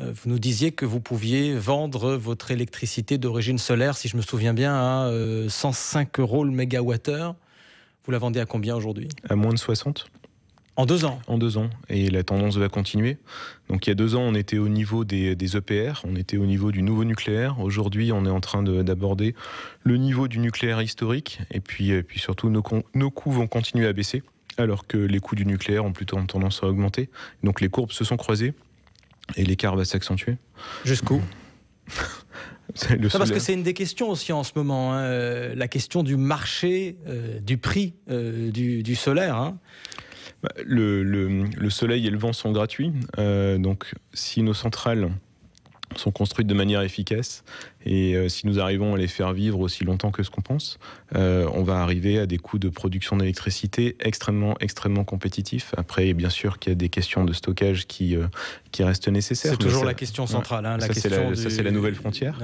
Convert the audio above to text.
Euh, vous nous disiez que vous pouviez vendre votre électricité d'origine solaire, si je me souviens bien, à 105 euh, euros le mégawattheure. Vous la vendez à combien aujourd'hui À moins de 60. En deux ans En deux ans. Et la tendance va continuer. Donc il y a deux ans, on était au niveau des, EPR, on était au niveau du nouveau nucléaire. Aujourd'hui, on est en train d'aborder le niveau du nucléaire historique. Et puis, et euh, puis surtout, nos, nos coûts vont continuer à baisser, alors que les coûts du nucléaire ont plutôt tendance à augmenter. Donc les courbes se sont croisées. Et l'écart va s'accentuer. Jusqu'où mmh. parce que c'est une des questions aussi en ce moment, hein. la question du marché, euh, du prix euh, du, solaire. Hein. Bah, le, soleil et le vent sont gratuits, euh, donc si nos centrales sont construites de manière efficace et euh, si nous arrivons à les faire vivre aussi longtemps que ce qu'on pense, euh, on va arriver à des coûts de production d'électricité extrêmement, extrêmement compétitifs. Après, bien sûr qu'il y a des questions de stockage qui, euh, qui restent nécessaires. C'est toujours la question centrale. Hein, ça, c'est la, nouvelle frontière.